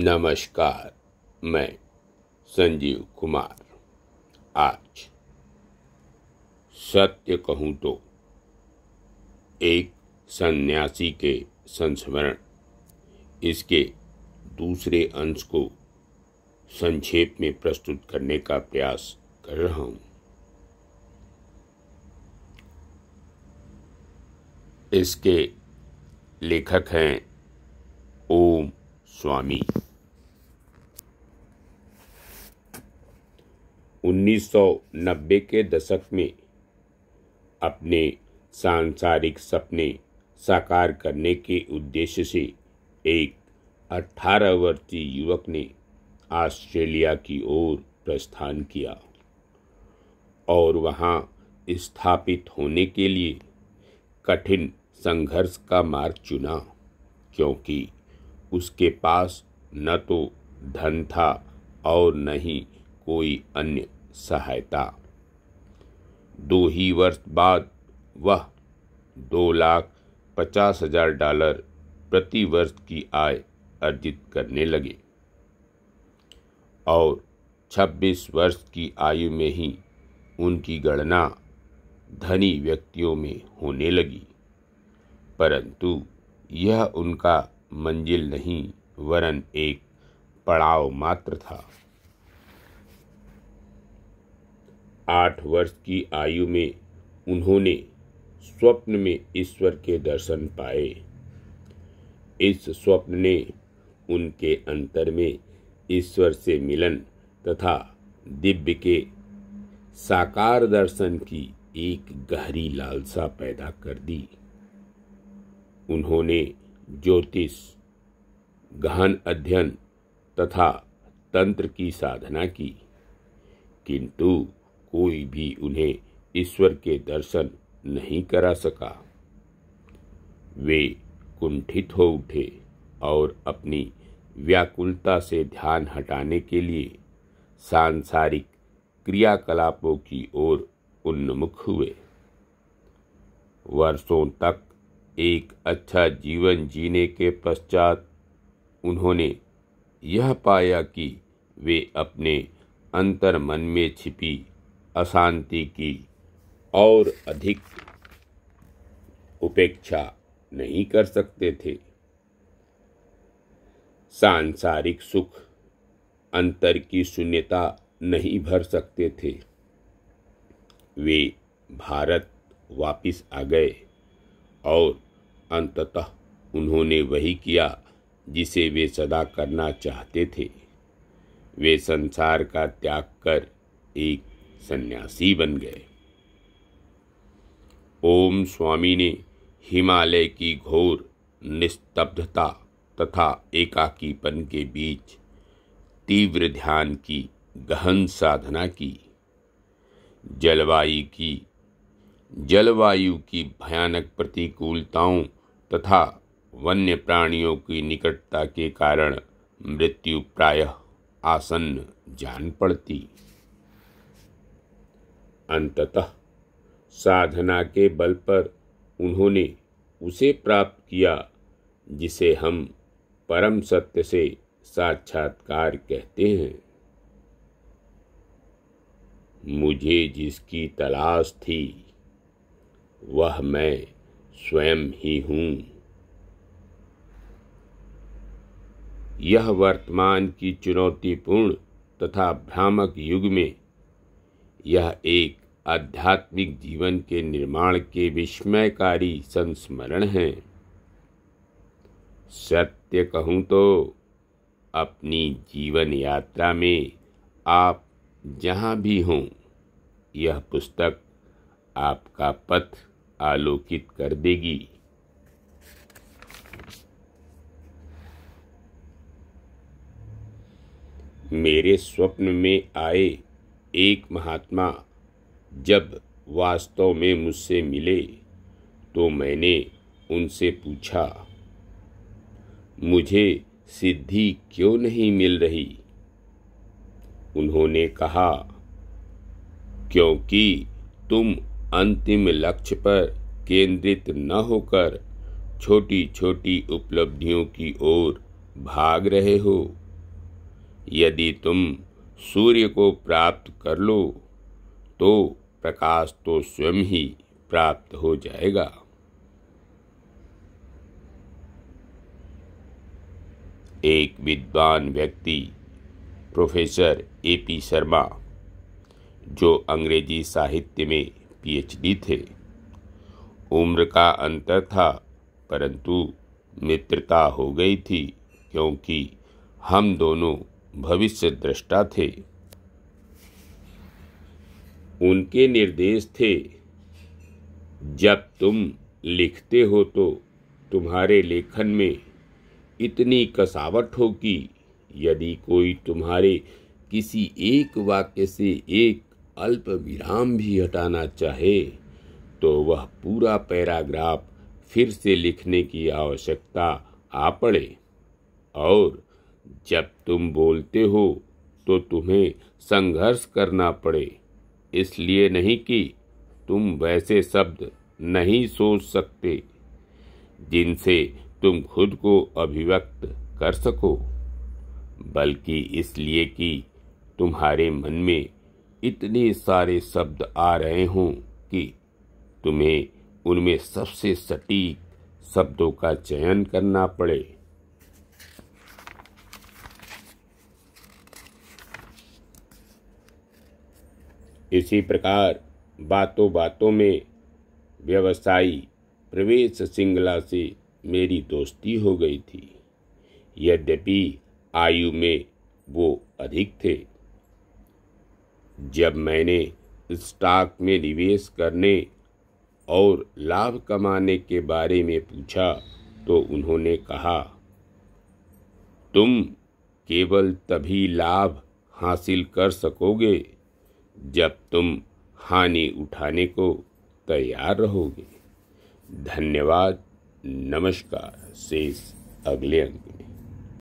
नमस्कार मैं संजीव कुमार आज सत्य कहूँ तो एक सन्यासी के संस्मरण इसके दूसरे अंश को संक्षेप में प्रस्तुत करने का प्रयास कर रहा हूँ इसके लेखक हैं ओम स्वामी 1990 के दशक में अपने सांसारिक सपने साकार करने के उद्देश्य से एक 18 वर्षीय युवक ने ऑस्ट्रेलिया की ओर प्रस्थान किया और वहाँ स्थापित होने के लिए कठिन संघर्ष का मार्ग चुना क्योंकि उसके पास न तो धन था और न ही कोई अन्य सहायता दो ही वर्ष बाद वह दो लाख पचास हजार डॉलर प्रति वर्ष की आय अर्जित करने लगे और 26 वर्ष की आयु में ही उनकी गणना धनी व्यक्तियों में होने लगी परंतु यह उनका मंजिल नहीं वरन एक पड़ाव मात्र था आठ वर्ष की आयु में उन्होंने स्वप्न में ईश्वर के दर्शन पाए इस स्वप्न ने उनके अंतर में ईश्वर से मिलन तथा दिव्य के साकार दर्शन की एक गहरी लालसा पैदा कर दी उन्होंने ज्योतिष गहन अध्ययन तथा तंत्र की साधना की किंतु कोई भी उन्हें ईश्वर के दर्शन नहीं करा सका वे कुंठित हो उठे और अपनी व्याकुलता से ध्यान हटाने के लिए सांसारिक क्रियाकलापों की ओर उन्मुख हुए वर्षों तक एक अच्छा जीवन जीने के पश्चात उन्होंने यह पाया कि वे अपने अंतर मन में छिपी अशांति की और अधिक उपेक्षा नहीं कर सकते थे सांसारिक सुख अंतर की शून्यता नहीं भर सकते थे वे भारत वापस आ गए और अंततः उन्होंने वही किया जिसे वे सदा करना चाहते थे वे संसार का त्याग कर एक सन्यासी बन गए ओम स्वामी ने हिमालय की घोर निस्तब्धता तथा एकाकीपन के बीच तीव्र ध्यान की गहन साधना की जलवायु की जलवायु की भयानक प्रतिकूलताओं तथा वन्य प्राणियों की निकटता के कारण मृत्यु प्रायः आसन्न जान पड़ती अंततः साधना के बल पर उन्होंने उसे प्राप्त किया जिसे हम परम सत्य से साक्षात्कार कहते हैं मुझे जिसकी तलाश थी वह मैं स्वयं ही हूं यह वर्तमान की चुनौतीपूर्ण तथा भ्रामक युग में यह एक आध्यात्मिक जीवन के निर्माण के विस्मयकारी संस्मरण है सत्य कहूँ तो अपनी जीवन यात्रा में आप जहाँ भी हों यह पुस्तक आपका पथ आलोकित कर देगी मेरे स्वप्न में आए एक महात्मा जब वास्तव में मुझसे मिले तो मैंने उनसे पूछा मुझे सिद्धि क्यों नहीं मिल रही उन्होंने कहा क्योंकि तुम अंतिम लक्ष्य पर केंद्रित न होकर छोटी छोटी उपलब्धियों की ओर भाग रहे हो यदि तुम सूर्य को प्राप्त कर लो तो प्रकाश तो स्वयं ही प्राप्त हो जाएगा एक विद्वान व्यक्ति प्रोफेसर ए पी शर्मा जो अंग्रेजी साहित्य में पीएचडी थे उम्र का अंतर था परंतु मित्रता हो गई थी क्योंकि हम दोनों भविष्य दृष्टा थे उनके निर्देश थे जब तुम लिखते हो तो तुम्हारे लेखन में इतनी कसावट हो कि यदि कोई तुम्हारे किसी एक वाक्य से एक अल्प विराम भी हटाना चाहे तो वह पूरा पैराग्राफ फिर से लिखने की आवश्यकता आ पड़े और जब तुम बोलते हो तो तुम्हें संघर्ष करना पड़े इसलिए नहीं कि तुम वैसे शब्द नहीं सोच सकते जिनसे तुम खुद को अभिव्यक्त कर सको बल्कि इसलिए कि तुम्हारे मन में इतने सारे शब्द आ रहे हों कि तुम्हें उनमें सबसे सटीक शब्दों का चयन करना पड़े इसी प्रकार बातों बातों में व्यवसायी प्रवेश सिंगला से मेरी दोस्ती हो गई थी यद्यपि आयु में वो अधिक थे जब मैंने स्टॉक में निवेश करने और लाभ कमाने के बारे में पूछा तो उन्होंने कहा तुम केवल तभी लाभ हासिल कर सकोगे जब तुम हानि उठाने को तैयार रहोगे धन्यवाद नमस्कार शेष अगले अंक में